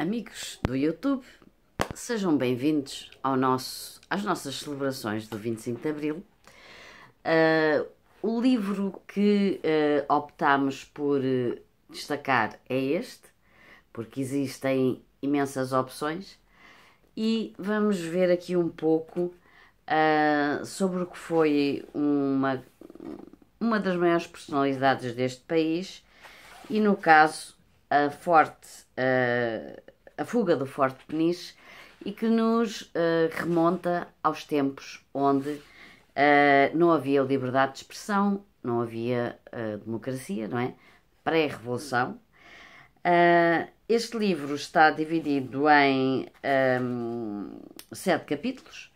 Amigos do YouTube, sejam bem-vindos ao nosso, às nossas celebrações do 25 de Abril. Uh, o livro que uh, optámos por eh, destacar é este, porque existem imensas opções, e vamos ver aqui um pouco ah, sobre o que foi uma, uma das maiores personalidades deste país, e no caso a forte, a fuga do Forte Peniche e que nos eh, remonta aos tempos onde eh, não havia liberdade de expressão, não havia eh, democracia, não é? Pré-revolução. este livro está dividido em ehm, sete capítulos.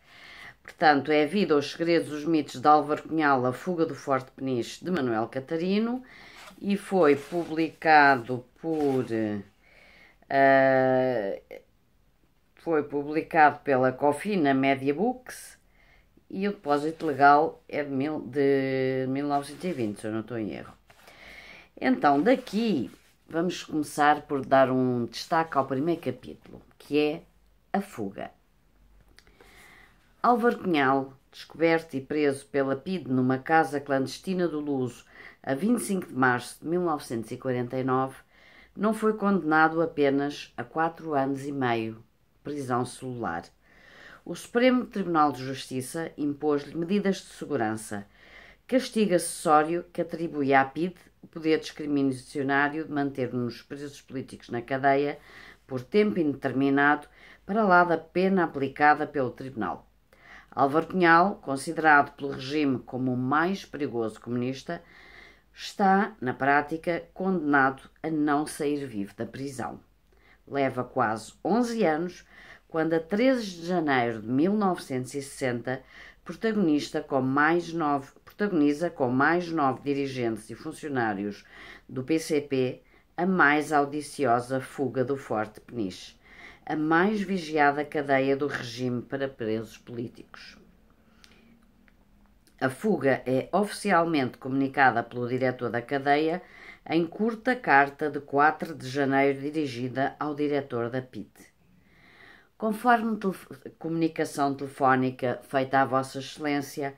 Portanto, é a vida, os segredos, os mitos de Álvaro Cunhal, a fuga do Forte Peniche, de Manuel Catarino, e foi publicado por uh, foi publicado pela Cofina Media Books e o depósito legal é de, mil, de 1920, se eu não estou em erro. Então, daqui vamos começar por dar um destaque ao primeiro capítulo, que é a fuga. Álvaro Cunhal descoberto e preso pela PIDE numa casa clandestina do Luso a 25 de março de 1949, não foi condenado apenas a quatro anos e meio de prisão celular. O Supremo Tribunal de Justiça impôs-lhe medidas de segurança, castigo acessório que atribui à PIDE o poder discriminacionário de manter-nos presos políticos na cadeia por tempo indeterminado para lá da pena aplicada pelo Tribunal. Álvaro Cunhal, considerado pelo regime como o mais perigoso comunista, está, na prática, condenado a não sair vivo da prisão. Leva quase 11 anos quando, a 13 de janeiro de 1960, protagonista com mais nove, protagoniza com mais nove dirigentes e funcionários do PCP a mais audiciosa fuga do Forte Peniche a mais vigiada cadeia do regime para presos políticos. A fuga é oficialmente comunicada pelo diretor da cadeia em curta carta de 4 de janeiro dirigida ao diretor da PIT. Conforme comunicação telefónica feita à Vossa Excelência,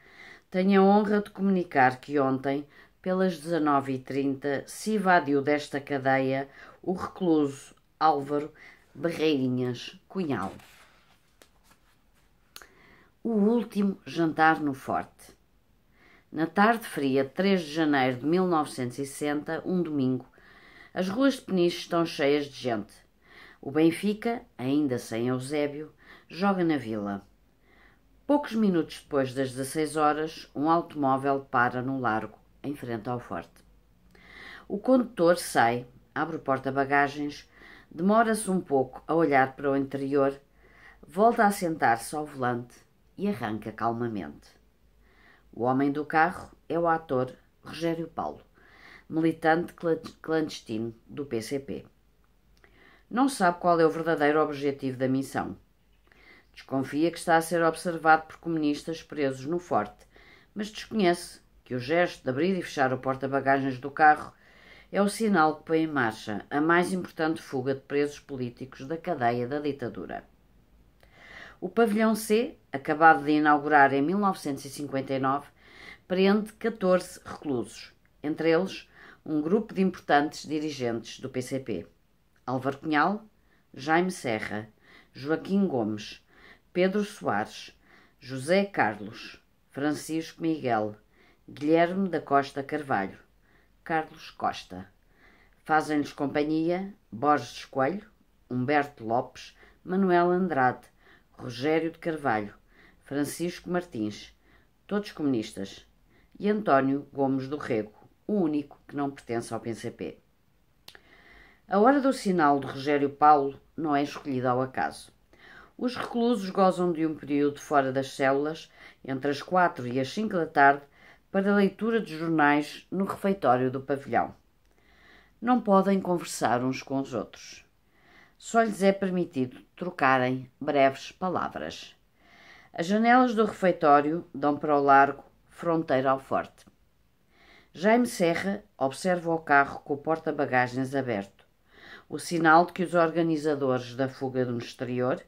tenho a honra de comunicar que ontem, pelas 19h30, se evadiu desta cadeia o recluso Álvaro Barreirinhas, Cunhal. O último jantar no Forte. Na tarde fria de 3 de janeiro de 1960, um domingo, as ruas de Peniche estão cheias de gente. O Benfica, ainda sem Eusébio, joga na vila. Poucos minutos depois das 16 horas, um automóvel para no largo, em frente ao forte. O condutor sai, abre o porta-bagagens Demora-se um pouco a olhar para o interior, volta a sentar-se ao volante e arranca calmamente. O homem do carro é o ator Rogério Paulo, militante clandestino do PCP. Não sabe qual é o verdadeiro objetivo da missão. Desconfia que está a ser observado por comunistas presos no forte, mas desconhece que o gesto de abrir e fechar o porta-bagagens do carro é o sinal que põe em marcha a mais importante fuga de presos políticos da cadeia da ditadura. O pavilhão C, acabado de inaugurar em 1959, prende 14 reclusos, entre eles um grupo de importantes dirigentes do PCP: Álvaro Cunhal, Jaime Serra, Joaquim Gomes, Pedro Soares, José Carlos, Francisco Miguel, Guilherme da Costa Carvalho, Carlos Costa. Fazem-lhes companhia Borges Coelho, Humberto Lopes, Manuel Andrade, Rogério de Carvalho, Francisco Martins, todos comunistas, e António Gomes do Rego, o único que não pertence ao PCP. A hora do sinal de Rogério Paulo não é escolhida ao acaso. Os reclusos gozam de um período fora das células, entre as quatro e as cinco da tarde, para leitura de jornais no refeitório do pavilhão. Não podem conversar uns com os outros. Só lhes é permitido trocarem breves palavras. As janelas do refeitório dão para o largo, fronteira ao forte. Jaime Serra observa o carro com o porta-bagagens aberto, o sinal de que os organizadores da fuga do exterior,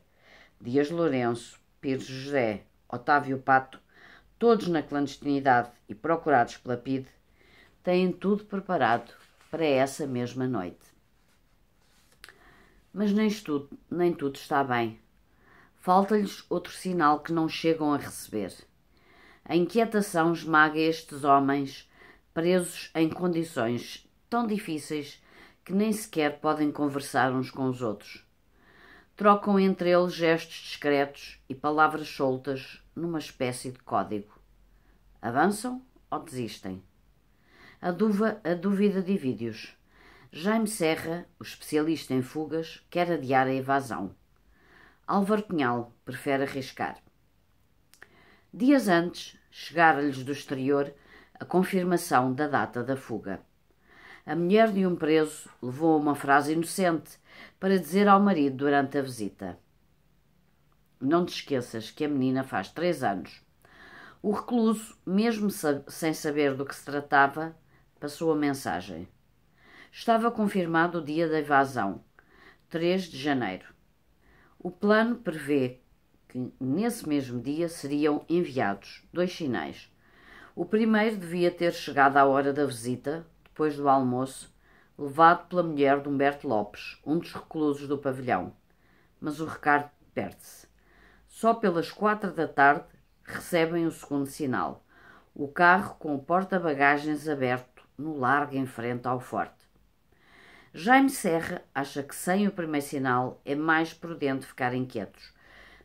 Dias Lourenço, Pires José, Otávio Pato todos na clandestinidade e procurados pela PID, têm tudo preparado para essa mesma noite. Mas nem tudo, nem tudo está bem. Falta-lhes outro sinal que não chegam a receber. A inquietação esmaga estes homens presos em condições tão difíceis que nem sequer podem conversar uns com os outros trocam entre eles gestos discretos e palavras soltas numa espécie de código. Avançam ou desistem? A, duva, a dúvida divide-os. Jaime Serra, o especialista em fugas, quer adiar a evasão. Álvaro Cunhal prefere arriscar. Dias antes, chegar-lhes do exterior a confirmação da data da fuga a mulher de um preso levou uma frase inocente para dizer ao marido durante a visita: Não te esqueças que a menina faz três anos. O recluso, mesmo sem saber do que se tratava, passou a mensagem. Estava confirmado o dia da evasão, 3 de janeiro. O plano prevê que nesse mesmo dia seriam enviados dois sinais. O primeiro devia ter chegado à hora da visita, depois do almoço, levado pela mulher de Humberto Lopes, um dos reclusos do pavilhão. Mas o Ricardo perde-se. Só pelas quatro da tarde recebem o segundo sinal. O carro com o porta-bagagens aberto no largo em frente ao forte. Jaime Serra acha que sem o primeiro sinal é mais prudente ficar quietos.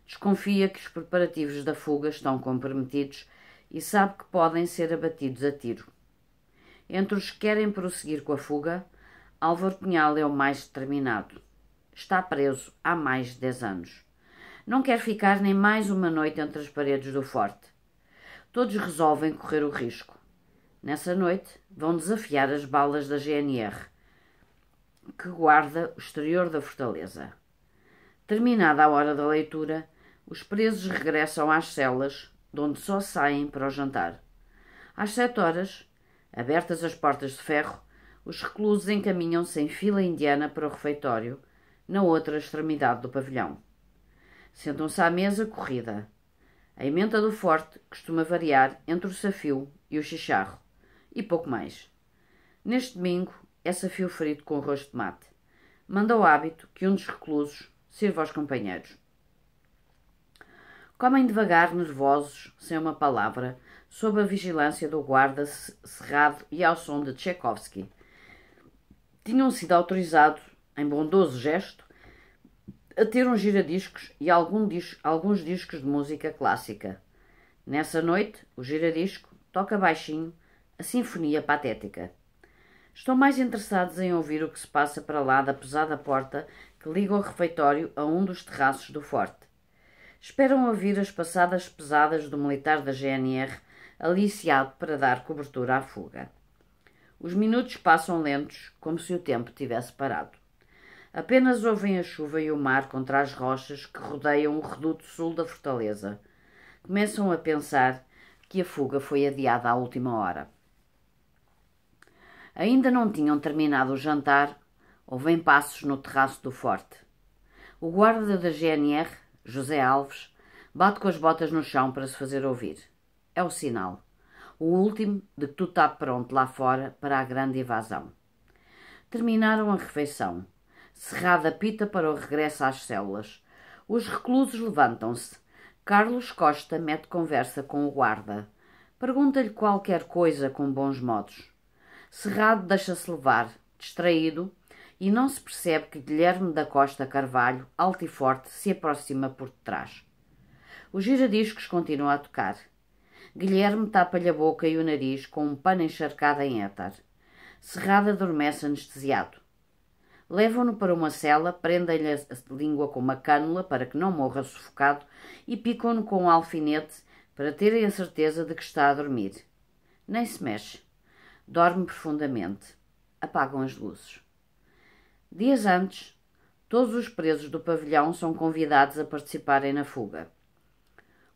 Desconfia que os preparativos da fuga estão comprometidos e sabe que podem ser abatidos a tiro. Entre os que querem prosseguir com a fuga, Álvaro Cunhal é o mais determinado. Está preso há mais de dez anos. Não quer ficar nem mais uma noite entre as paredes do forte. Todos resolvem correr o risco. Nessa noite, vão desafiar as balas da GNR, que guarda o exterior da fortaleza. Terminada a hora da leitura, os presos regressam às celas, de onde só saem para o jantar. Às sete horas, Abertas as portas de ferro, os reclusos encaminham-se em fila indiana para o refeitório, na outra extremidade do pavilhão. Sentam-se à mesa corrida. A emenda do forte costuma variar entre o safio e o chicharro, e pouco mais. Neste domingo é safio frito com rosto de mate. Manda o hábito que um dos reclusos sirva aos companheiros. Comem devagar, nervosos, sem uma palavra, sob a vigilância do guarda cerrado e ao som de Tchaikovsky. Tinham sido autorizados, em bondoso gesto, a ter uns giradiscos e alguns discos de música clássica. Nessa noite, o giradisco toca baixinho a Sinfonia Patética. Estão mais interessados em ouvir o que se passa para lá da pesada porta que liga o refeitório a um dos terraços do forte. Esperam ouvir as passadas pesadas do militar da GNR aliciado para dar cobertura à fuga. Os minutos passam lentos, como se o tempo tivesse parado. Apenas ouvem a chuva e o mar contra as rochas que rodeiam o reduto sul da fortaleza. Começam a pensar que a fuga foi adiada à última hora. Ainda não tinham terminado o jantar, ouvem passos no terraço do forte. O guarda da GNR, José Alves, bate com as botas no chão para se fazer ouvir. É o sinal. O último de que tudo está pronto lá fora para a grande evasão. Terminaram a refeição. Cerrada pita para o regresso às células. Os reclusos levantam-se. Carlos Costa mete conversa com o guarda. Pergunta-lhe qualquer coisa com bons modos. Cerrado deixa-se levar, distraído, e não se percebe que Guilherme da Costa Carvalho, alto e forte, se aproxima por detrás. O giradiscos continua a tocar. Guilherme tapa-lhe a boca e o nariz com um pano encharcado em etar. Serrada adormece anestesiado. Levam-no para uma cela, prendem-lhe a língua com uma cânula para que não morra sufocado e picam-no com um alfinete para terem a certeza de que está a dormir. Nem se mexe. Dorme profundamente. Apagam as luzes. Dias antes, todos os presos do pavilhão são convidados a participarem na fuga.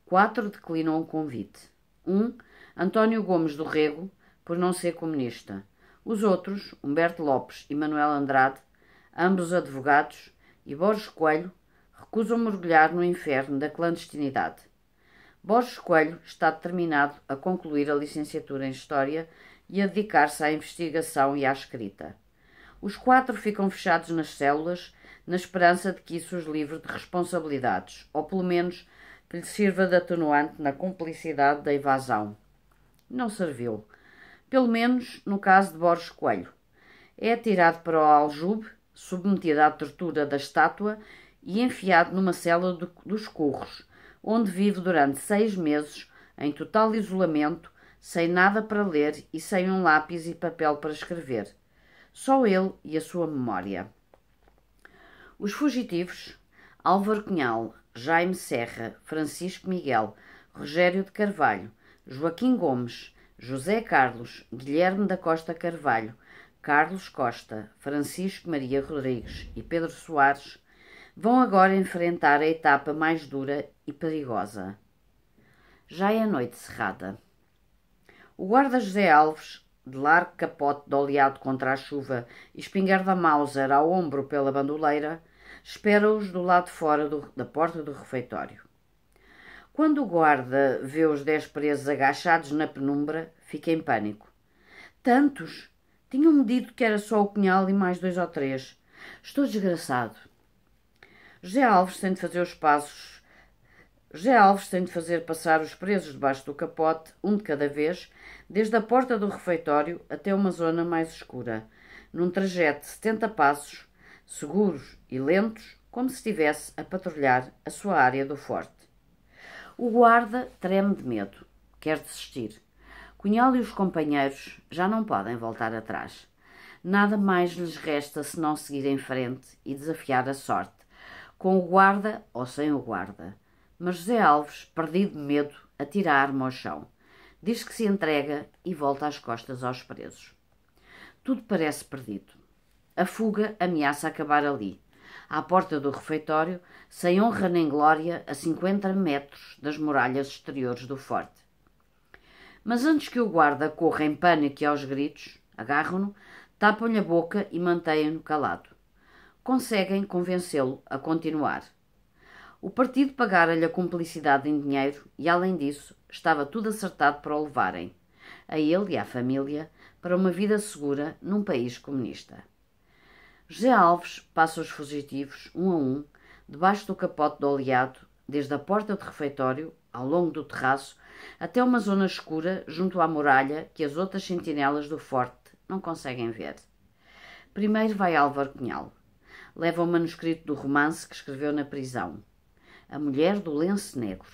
Quatro declinam o convite. Um, António Gomes do Rego, por não ser comunista. Os outros, Humberto Lopes e Manuel Andrade, ambos advogados, e Borges Coelho, recusam mergulhar no inferno da clandestinidade. Borges Coelho está determinado a concluir a licenciatura em História e a dedicar-se à investigação e à escrita. Os quatro ficam fechados nas células, na esperança de que isso os livre de responsabilidades, ou pelo menos que lhe sirva de atenuante na cumplicidade da evasão. Não serviu. Pelo menos no caso de Borges Coelho. É atirado para o aljube, submetido à tortura da estátua e enfiado numa cela do, dos curros, onde vive durante seis meses, em total isolamento, sem nada para ler e sem um lápis e papel para escrever. Só ele e a sua memória. Os fugitivos, Álvaro Cunhal, Jaime Serra, Francisco Miguel, Rogério de Carvalho, Joaquim Gomes, José Carlos, Guilherme da Costa Carvalho, Carlos Costa, Francisco Maria Rodrigues e Pedro Soares vão agora enfrentar a etapa mais dura e perigosa. Já é noite cerrada. O guarda José Alves, de largo capote doleado contra a chuva e espingarda Mauser ao ombro pela bandoleira, espera-os do lado de fora do, da porta do refeitório. Quando o guarda vê os dez presos agachados na penumbra, fica em pânico. Tantos! Tinham-me dito que era só o cunhal e mais dois ou três. Estou desgraçado. José Alves tem de fazer os passos. José Alves tem de fazer passar os presos debaixo do capote, um de cada vez, desde a porta do refeitório até uma zona mais escura, num trajeto de 70 passos, seguros e lentos, como se estivesse a patrulhar a sua área do forte. O guarda treme de medo, quer desistir. Cunhal e os companheiros já não podem voltar atrás. Nada mais lhes resta senão seguir em frente e desafiar a sorte, com o guarda ou sem o guarda. Mas José Alves, perdido de medo, atira a arma ao chão. Diz que se entrega e volta as costas aos presos. Tudo parece perdido. A fuga ameaça acabar ali, à porta do refeitório, sem honra nem glória, a 50 metros das muralhas exteriores do forte. Mas antes que o guarda corra em pânico e aos gritos, agarram-no, tapam-lhe a boca e mantêm-no calado. Conseguem convencê-lo a continuar. O partido pagara-lhe a cumplicidade em dinheiro e, além disso, estava tudo acertado para o levarem, a ele e à família, para uma vida segura num país comunista. José Alves passa os fugitivos, um a um, debaixo do capote do oleado, desde a porta do refeitório, ao longo do terraço, até uma zona escura junto à muralha que as outras sentinelas do forte não conseguem ver. Primeiro vai Álvaro Cunhal. Leva o manuscrito do romance que escreveu na prisão, A Mulher do Lenço Negro,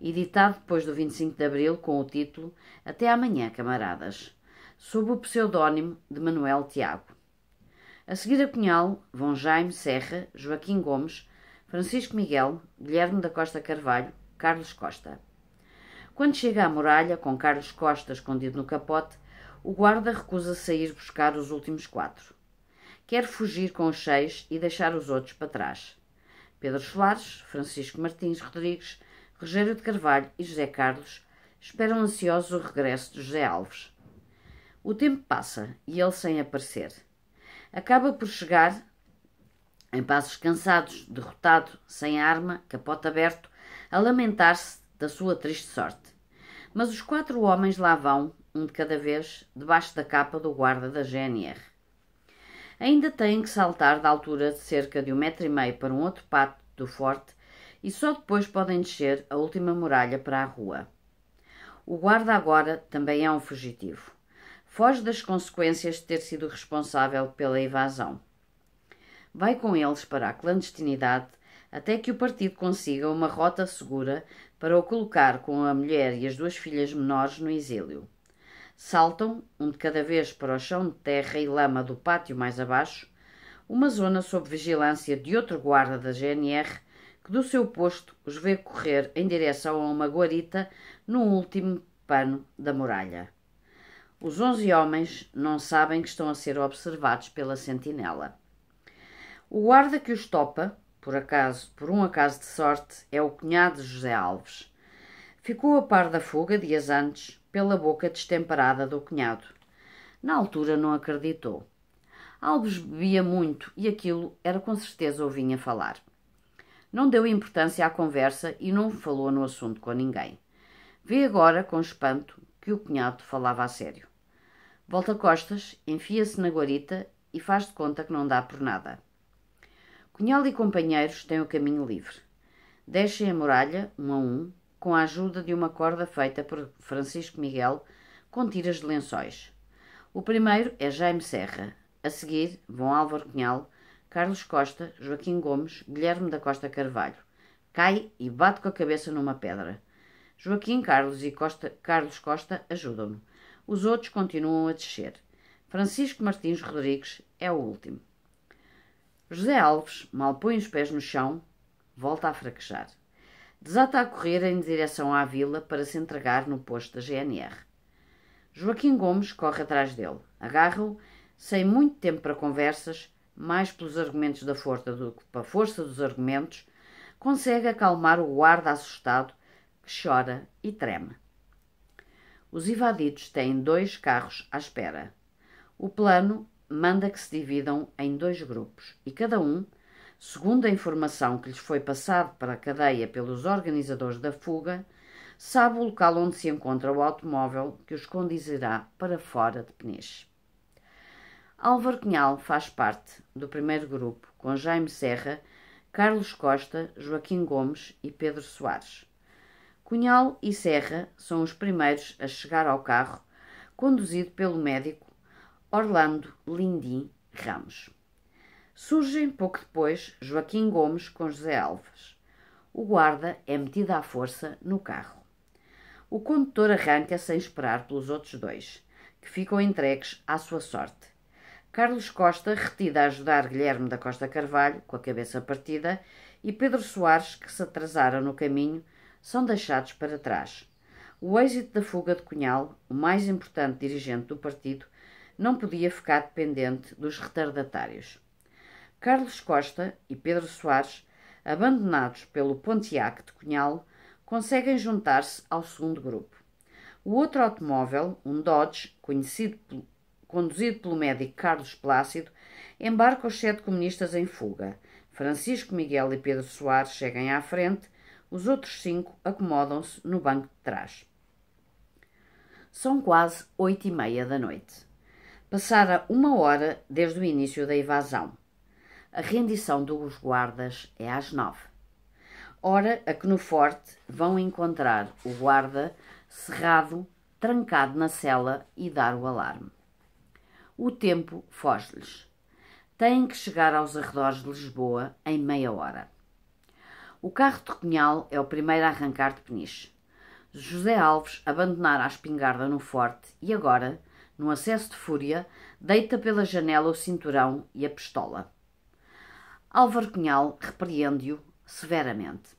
editado depois do 25 de Abril com o título Até amanhã, camaradas, sob o pseudónimo de Manuel Tiago. A seguir a Cunhal vão Jaime Serra, Joaquim Gomes, Francisco Miguel, Guilherme da Costa Carvalho, Carlos Costa. Quando chega à muralha, com Carlos Costa escondido no capote, o guarda recusa sair buscar os últimos quatro. Quer fugir com os seis e deixar os outros para trás. Pedro Soares, Francisco Martins Rodrigues, Rogério de Carvalho e José Carlos esperam ansiosos o regresso de José Alves. O tempo passa e ele sem aparecer. Acaba por chegar, em passos cansados, derrotado, sem arma, capote aberto, a lamentar-se da sua triste sorte. Mas os quatro homens lá vão, um de cada vez, debaixo da capa do guarda da GNR. Ainda têm que saltar da altura de cerca de um metro e meio para um outro pátio do forte e só depois podem descer a última muralha para a rua. O guarda agora também é um fugitivo foge das consequências de ter sido responsável pela evasão. Vai com eles para a clandestinidade até que o partido consiga uma rota segura para o colocar com a mulher e as duas filhas menores no exílio. Saltam, um de cada vez, para o chão de terra e lama do pátio mais abaixo, uma zona sob vigilância de outro guarda da GNR que do seu posto os vê correr em direção a uma guarita no último pano da muralha. Os onze homens não sabem que estão a ser observados pela sentinela. O guarda que os topa, por acaso, por um acaso de sorte, é o cunhado de José Alves. Ficou a par da fuga dias antes pela boca destemperada do cunhado. Na altura não acreditou. Alves bebia muito e aquilo era com certeza ouvinha falar. Não deu importância à conversa e não falou no assunto com ninguém. Vê agora, com espanto, que o cunhado falava a sério. Volta costas, enfia-se na guarita e faz de conta que não dá por nada. Cunhal e companheiros têm o caminho livre. Descem a muralha, um a um, com a ajuda de uma corda feita por Francisco Miguel com tiras de lençóis. O primeiro é Jaime Serra. A seguir vão Álvaro Cunhal, Carlos Costa, Joaquim Gomes, Guilherme da Costa Carvalho. Cai e bate com a cabeça numa pedra. Joaquim Carlos e Costa, Carlos Costa ajudam-no. Os outros continuam a descer. Francisco Martins Rodrigues é o último. José Alves mal põe os pés no chão, volta a fraquejar. Desata a correr em direção à vila para se entregar no posto da GNR. Joaquim Gomes corre atrás dele, agarra-o, sem muito tempo para conversas, mais pelos argumentos da força do que pela força dos argumentos, consegue acalmar o guarda assustado que chora e treme. Os evadidos têm dois carros à espera. O plano manda que se dividam em dois grupos e cada um, segundo a informação que lhes foi passada para a cadeia pelos organizadores da fuga, sabe o local onde se encontra o automóvel que os conduzirá para fora de Peniche. Álvaro Cunhal faz parte do primeiro grupo, com Jaime Serra, Carlos Costa, Joaquim Gomes e Pedro Soares. Cunhal e Serra são os primeiros a chegar ao carro, conduzido pelo médico Orlando Lindim Ramos. Surgem pouco depois Joaquim Gomes com José Alves. O guarda é metido à força no carro. O condutor arranca sem esperar pelos outros dois, que ficam entregues à sua sorte. Carlos Costa, retido a ajudar Guilherme da Costa Carvalho, com a cabeça partida, e Pedro Soares, que se atrasara no caminho, são deixados para trás. O êxito da fuga de Cunhal, o mais importante dirigente do partido, não podia ficar dependente dos retardatários. Carlos Costa e Pedro Soares, abandonados pelo Pontiac de Cunhal, conseguem juntar-se ao segundo grupo. O outro automóvel, um Dodge, conhecido, conduzido pelo médico Carlos Plácido, embarca os sete comunistas em fuga. Francisco Miguel e Pedro Soares chegam à frente os outros cinco acomodam-se no banco de trás. São quase oito e meia da noite. Passara uma hora desde o início da evasão. A rendição dos guardas é às nove. Hora a que no forte vão encontrar o guarda cerrado, trancado na cela e dar o alarme. O tempo foge-lhes. Têm que chegar aos arredores de Lisboa em meia hora. O carro de Cunhal é o primeiro a arrancar de peniche. José Alves abandonara a espingarda no forte e agora, num acesso de fúria, deita pela janela o cinturão e a pistola. Álvaro Cunhal repreende-o severamente.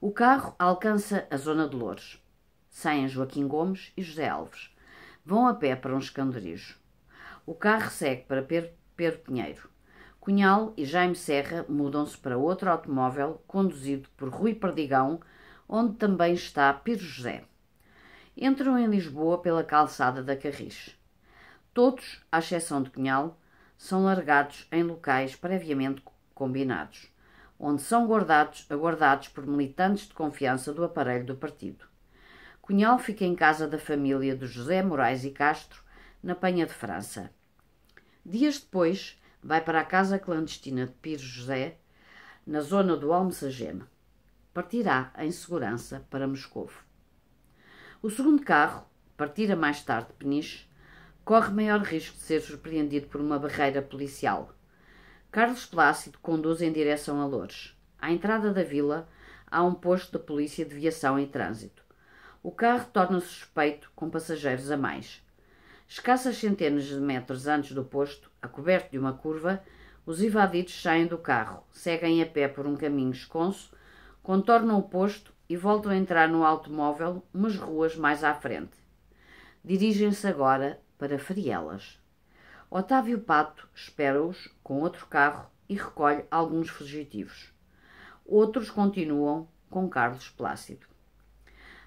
O carro alcança a zona de Louros. Saem Joaquim Gomes e José Alves. Vão a pé para um esconderijo. O carro segue para Pedro Pinheiro. Cunhal e Jaime Serra mudam-se para outro automóvel conduzido por Rui Perdigão, onde também está Piro José. Entram em Lisboa pela calçada da Carris. Todos, à exceção de Cunhal, são largados em locais previamente combinados, onde são guardados, aguardados por militantes de confiança do aparelho do partido. Cunhal fica em casa da família de José Moraes e Castro, na Penha de França. Dias depois, vai para a casa clandestina de Pires José, na zona do Almessagema. Partirá em segurança para Moscovo. O segundo carro, partira mais tarde de Peniche, corre maior risco de ser surpreendido por uma barreira policial. Carlos Plácido conduz em direção a Loures. À entrada da vila há um posto da Polícia de Viação e Trânsito. O carro torna-se suspeito com passageiros a mais. Escassas centenas de metros antes do posto, a coberto de uma curva, os invadidos saem do carro, seguem a pé por um caminho esconso, contornam o posto e voltam a entrar no automóvel umas ruas mais à frente. Dirigem-se agora para Frielas. Otávio Pato espera-os com outro carro e recolhe alguns fugitivos. Outros continuam com Carlos Plácido.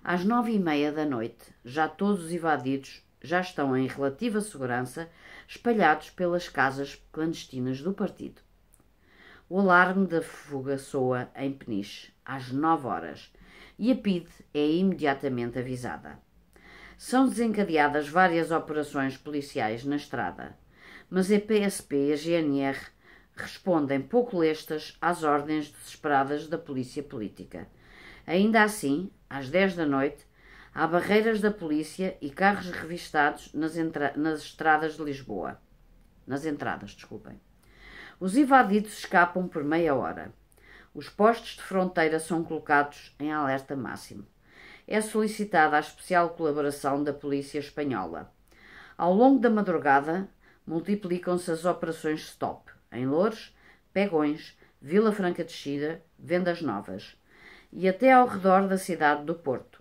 Às nove e meia da noite, já todos os invadidos já estão em relativa segurança, espalhados pelas casas clandestinas do partido. O alarme da fuga soa em Peniche, às 9 horas, e a PID é imediatamente avisada. São desencadeadas várias operações policiais na estrada, mas a PSP e a GNR respondem pouco lestas às ordens desesperadas da polícia política. Ainda assim, às 10 da noite, Há barreiras da polícia e carros revistados nas, nas estradas de Lisboa. Nas entradas, desculpem. Os invadidos escapam por meia hora. Os postos de fronteira são colocados em alerta máximo. É solicitada a especial colaboração da polícia espanhola. Ao longo da madrugada, multiplicam-se as operações stop em Louros, Pegões, Vila Franca de Xira, Vendas Novas e até ao redor da cidade do Porto.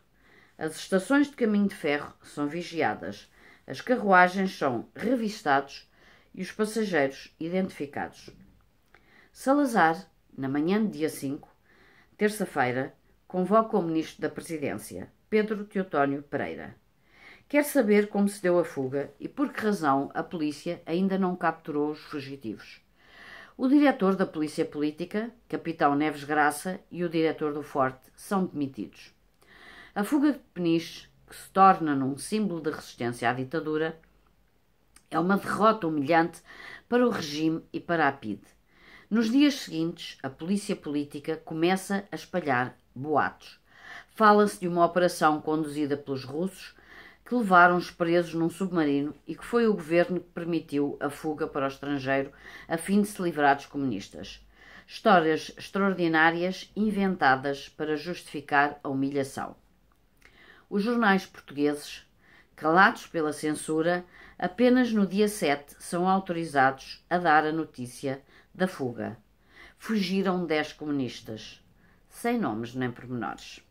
As estações de caminho de ferro são vigiadas, as carruagens são revistados e os passageiros identificados. Salazar, na manhã de dia 5, terça-feira, convoca o ministro da Presidência, Pedro Teotónio Pereira. Quer saber como se deu a fuga e por que razão a polícia ainda não capturou os fugitivos. O diretor da Polícia Política, capitão Neves Graça, e o diretor do Forte são demitidos. A fuga de Peniche, que se torna num símbolo de resistência à ditadura, é uma derrota humilhante para o regime e para a PIDE. Nos dias seguintes, a polícia política começa a espalhar boatos. Fala-se de uma operação conduzida pelos russos que levaram os presos num submarino e que foi o governo que permitiu a fuga para o estrangeiro a fim de se livrar dos comunistas. Histórias extraordinárias inventadas para justificar a humilhação os jornais portugueses, calados pela censura, apenas no dia 7 são autorizados a dar a notícia da fuga. Fugiram 10 comunistas, sem nomes nem pormenores.